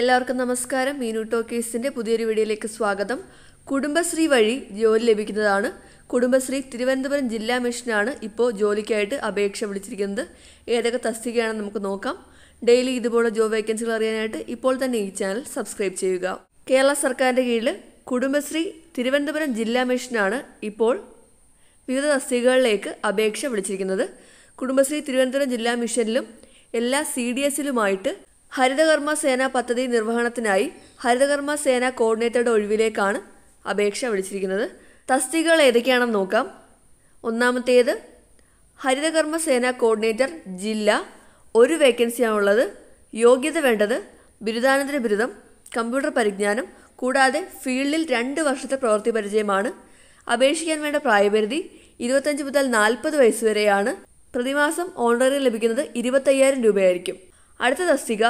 എല്ലാവർക്കും നമസ്കാരം മീനു ടോക്കേഴ്സിൻ്റെ പുതിയൊരു വീഡിയോയിലേക്ക് സ്വാഗതം കുടുംബശ്രീ വഴി ജോലി ലഭിക്കുന്നതാണ് കുടുംബശ്രീ തിരുവനന്തപുരം ജില്ലാ മിഷനാണ് ഇപ്പോൾ ജോലിക്കായിട്ട് അപേക്ഷ വിളിച്ചിരിക്കുന്നത് ഏതൊക്കെ തസ്തികയാണെന്ന് നമുക്ക് നോക്കാം ഡെയിലി ഇതുപോലെ ജോബ് വേക്കൻസികൾ അറിയാനായിട്ട് ഇപ്പോൾ തന്നെ ഈ ചാനൽ സബ്സ്ക്രൈബ് ചെയ്യുക കേരള സർക്കാരിൻ്റെ കീഴിൽ കുടുംബശ്രീ തിരുവനന്തപുരം ജില്ലാ മിഷനാണ് ഇപ്പോൾ വിവിധ തസ്തികകളിലേക്ക് അപേക്ഷ വിളിച്ചിരിക്കുന്നത് കുടുംബശ്രീ തിരുവനന്തപുരം ജില്ലാ മിഷനിലും എല്ലാ സി ഡി എസിലുമായിട്ട് ഹരിതകർമ്മ സേന പദ്ധതി നിർവഹണത്തിനായി ഹരിതകർമ്മ സേന കോർഡിനേറ്ററുടെ ഒഴിവിലേക്കാണ് അപേക്ഷ വിളിച്ചിരിക്കുന്നത് തസ്തികകൾ ഏതൊക്കെയാണെന്ന് നോക്കാം ഒന്നാമത്തേത് ഹരിതകർമ്മ സേന കോർഡിനേറ്റർ ജില്ല ഒരു വേക്കൻസിയാണുള്ളത് യോഗ്യത വേണ്ടത് ബിരുദാനന്തര ബിരുദം കമ്പ്യൂട്ടർ പരിജ്ഞാനം കൂടാതെ ഫീൽഡിൽ രണ്ട് വർഷത്തെ പ്രവൃത്തി പരിചയമാണ് അപേക്ഷിക്കാൻ വേണ്ട പ്രായപരിധി ഇരുപത്തഞ്ച് മുതൽ നാൽപ്പത് വയസ്സ് വരെയാണ് പ്രതിമാസം ഓൺലൈനിൽ ലഭിക്കുന്നത് ഇരുപത്തയ്യായിരം രൂപയായിരിക്കും അടുത്ത തസ്തിക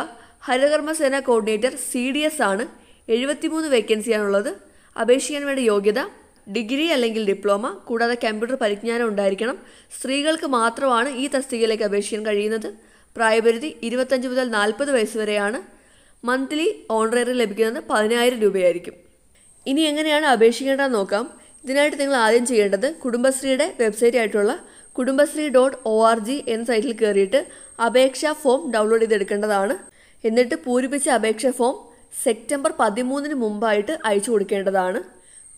Harithakarmasena coordinator C D S ആണ് എഴുപത്തിമൂന്ന് വേക്കൻസിയാണുള്ളത് അപേക്ഷിക്കാൻ വേണ്ട യോഗ്യത ഡിഗ്രി അല്ലെങ്കിൽ ഡിപ്ലോമ കൂടാതെ കമ്പ്യൂട്ടർ പരിജ്ഞാനം ഉണ്ടായിരിക്കണം സ്ത്രീകൾക്ക് മാത്രമാണ് ഈ തസ്തികയിലേക്ക് അപേക്ഷിക്കാൻ കഴിയുന്നത് പ്രായപരിധി ഇരുപത്തഞ്ച് മുതൽ നാൽപ്പത് വയസ്സ് വരെയാണ് മന്ത്ലി ഓണറേറി ലഭിക്കുന്നത് പതിനായിരം രൂപയായിരിക്കും ഇനി എങ്ങനെയാണ് അപേക്ഷിക്കേണ്ടതെന്ന് നോക്കാം ഇതിനായിട്ട് നിങ്ങൾ ആദ്യം ചെയ്യേണ്ടത് കുടുംബശ്രീയുടെ വെബ്സൈറ്റ് ആയിട്ടുള്ള Kudumbashree dot O R G എന്ന സൈറ്റിൽ കയറിയിട്ട് അപേക്ഷാ ഫോം ഡൗൺലോഡ് ചെയ്തെടുക്കേണ്ടതാണ് എന്നിട്ട് പൂരിപ്പിച്ച അപേക്ഷാ ഫോം സെപ്റ്റംബർ പതിമൂന്നിന് മുമ്പായിട്ട് അയച്ചു കൊടുക്കേണ്ടതാണ്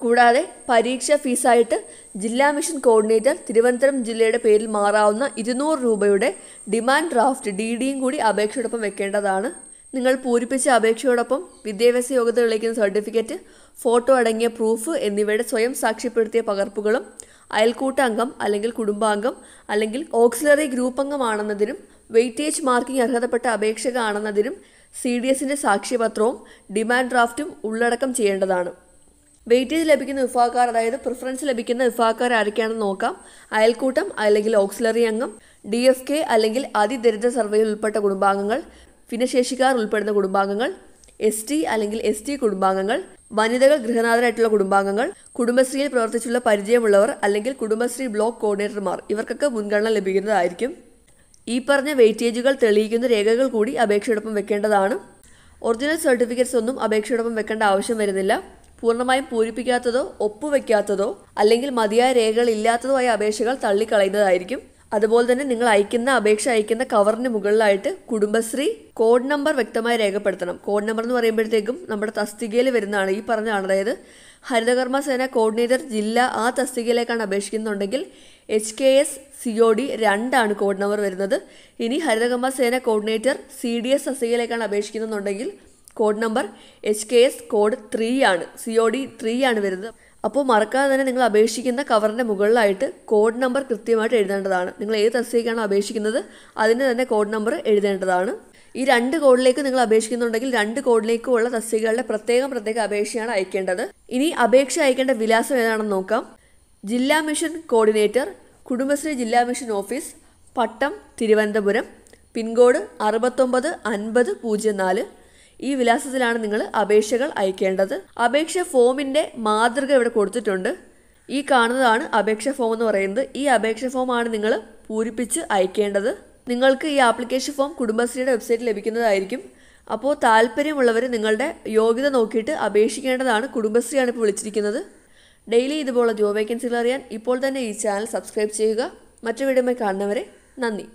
കൂടാതെ പരീക്ഷാ ഫീസായിട്ട് ജില്ലാ മിഷൻ കോർഡിനേറ്റർ തിരുവനന്തപുരം ജില്ലയുടെ പേരിൽ മാറാവുന്ന ഇരുന്നൂറ് രൂപയുടെ ഡിമാൻഡ് ഡ്രാഫ്റ്റ് ഡി ഡിയും കൂടി അപേക്ഷയോടൊപ്പം വെക്കേണ്ടതാണ് നിങ്ങൾ പൂരിപ്പിച്ച അപേക്ഷയോടൊപ്പം വിദ്യാഭ്യാസ യോഗ്യത തെളിയിക്കുന്ന സർട്ടിഫിക്കറ്റ് ഫോട്ടോ അടങ്ങിയ പ്രൂഫ് എന്നിവയുടെ സ്വയം സാക്ഷ്യപ്പെടുത്തിയ പകർപ്പുകളും അംഗം അല്ലെങ്കിൽ കുടുംബാംഗം അല്ലെങ്കിൽ ഓക്സിലറി ഗ്രൂപ്പ് അംഗമാണെന്നതിനും വെയിറ്റേജ് മാർക്കിംഗ് അർഹതപ്പെട്ട അപേക്ഷക ആണെന്നതിനും സി ഡി എസിൻ്റെ സാക്ഷ്യപത്രവും ഡിമാൻഡ് ഡ്രാഫ്റ്റും ഉള്ളടക്കം ചെയ്യേണ്ടതാണ് വെയിറ്റേജ് ലഭിക്കുന്ന വിഭാഗക്കാർ അതായത് പ്രിഫറൻസ് ലഭിക്കുന്ന വിഭാഗക്കാർ ആരൊക്കെയാണെന്ന് നോക്കാം അയൽക്കൂട്ടം അല്ലെങ്കിൽ ഓക്സിലറി അംഗം ഡി എഫ് കെ അല്ലെങ്കിൽ അതിദരിദ്ര സർവേയിൽ ഉൾപ്പെട്ട കുടുംബാംഗങ്ങൾ ഭിന്നശേഷിക്കാർ ഉൾപ്പെടുന്ന കുടുംബാംഗങ്ങൾ എസ് ടി അല്ലെങ്കിൽ എസ് ടി കുടുംബാംഗങ്ങൾ വനിതകൾ ഗൃഹനാഥരായിട്ടുള്ള കുടുംബാംഗങ്ങൾ കുടുംബശ്രീയിൽ പ്രവർത്തിച്ചുള്ള പരിചയമുള്ളവർ അല്ലെങ്കിൽ കുടുംബശ്രീ ബ്ലോക്ക് കോർഡിനേറ്റർമാർ ഇവർക്കൊക്കെ മുൻഗണന ലഭിക്കുന്നതായിരിക്കും ഈ പറഞ്ഞ വെയിറ്റേജുകൾ തെളിയിക്കുന്ന രേഖകൾ കൂടി അപേക്ഷയോടൊപ്പം വെക്കേണ്ടതാണ് ഒറിജിനൽ സർട്ടിഫിക്കറ്റ്സ് ഒന്നും അപേക്ഷയോടൊപ്പം വെക്കേണ്ട ആവശ്യം വരുന്നില്ല പൂർണ്ണമായും പൂരിപ്പിക്കാത്തതോ ഒപ്പുവെക്കാത്തതോ അല്ലെങ്കിൽ മതിയായ രേഖകൾ ഇല്ലാത്തതോ ആയ അപേക്ഷകൾ തള്ളിക്കളയുന്നതായിരിക്കും അതുപോലെ തന്നെ നിങ്ങൾ അയക്കുന്ന അപേക്ഷ അയക്കുന്ന കവറിന് മുകളിലായിട്ട് കുടുംബശ്രീ കോഡ് നമ്പർ വ്യക്തമായി രേഖപ്പെടുത്തണം കോഡ് നമ്പർ എന്ന് പറയുമ്പോഴത്തേക്കും നമ്മുടെ തസ്തികയിൽ വരുന്നതാണ് ഈ പറഞ്ഞാണ് അതായത് ഹരിതകർമ്മ സേന കോർഡിനേറ്റർ ജില്ല ആ തസ്തികയിലേക്കാണ് അപേക്ഷിക്കുന്നുണ്ടെങ്കിൽ H K S C O D രണ്ടാണ് കോഡ് നമ്പർ വരുന്നത് ഇനി Harithakarma Sena coordinator C D S തസ്തികയിലേക്കാണ് അപേക്ഷിക്കുന്നുണ്ടെങ്കിൽ code number H K S code three ആണ് സി ഒ ഡി ത്രീ ആണ് വരുന്നത് അപ്പോൾ മറക്കാതെ തന്നെ നിങ്ങൾ അപേക്ഷിക്കുന്ന കവറിൻ്റെ മുകളിലായിട്ട് കോഡ് നമ്പർ കൃത്യമായിട്ട് എഴുതേണ്ടതാണ് നിങ്ങൾ ഏത് തസ്തികയ്ക്കാണ് അപേക്ഷിക്കുന്നത് അതിന് തന്നെ കോഡ് നമ്പർ എഴുതേണ്ടതാണ് ഈ രണ്ട് കോഡിലേക്ക് നിങ്ങൾ അപേക്ഷിക്കുന്നുണ്ടെങ്കിൽ രണ്ട് ഉള്ള തസ്തികകളുടെ പ്രത്യേകം പ്രത്യേക അപേക്ഷയാണ് അയക്കേണ്ടത് ഇനി അപേക്ഷ അയക്കേണ്ട വിലാസം ഏതാണെന്ന് നോക്കാം ജില്ലാ മിഷൻ കോർഡിനേറ്റർ കുടുംബശ്രീ ജില്ലാ mission office Pattom Thiruvananthapuram pincode അറുപത്തൊമ്പത് അൻപത് പൂജ്യം നാല് ഈ വിലാസത്തിലാണ് നിങ്ങൾ അപേക്ഷകൾ അയക്കേണ്ടത് അപേക്ഷ ഫോമിൻ്റെ മാതൃക ഇവിടെ കൊടുത്തിട്ടുണ്ട് ഈ കാണുന്നതാണ് അപേക്ഷ ഫോം എന്ന് പറയുന്നത് ഈ അപേക്ഷ ഫോമാണ് നിങ്ങൾ പൂരിപ്പിച്ച് അയക്കേണ്ടത് നിങ്ങൾക്ക് ഈ ആപ്ലിക്കേഷൻ ഫോം കുടുംബശ്രീയുടെ വെബ്സൈറ്റിൽ ലഭിക്കുന്നതായിരിക്കും അപ്പോൾ താല്പര്യമുള്ളവർ നിങ്ങളുടെ യോഗ്യത നോക്കിയിട്ട് അപേക്ഷിക്കേണ്ടതാണ് കുടുംബശ്രീയാണ് ഇപ്പോൾ വിളിച്ചിരിക്കുന്നത് ഡെയിലി ഇതുപോലുള്ള ജോബ് വേക്കൻസികൾ അറിയാൻ ഇപ്പോൾ തന്നെ ഈ ചാനൽ സബ്സ്ക്രൈബ് ചെയ്യുക മറ്റു വീഡിയോ കാണുന്നവരെ നന്ദി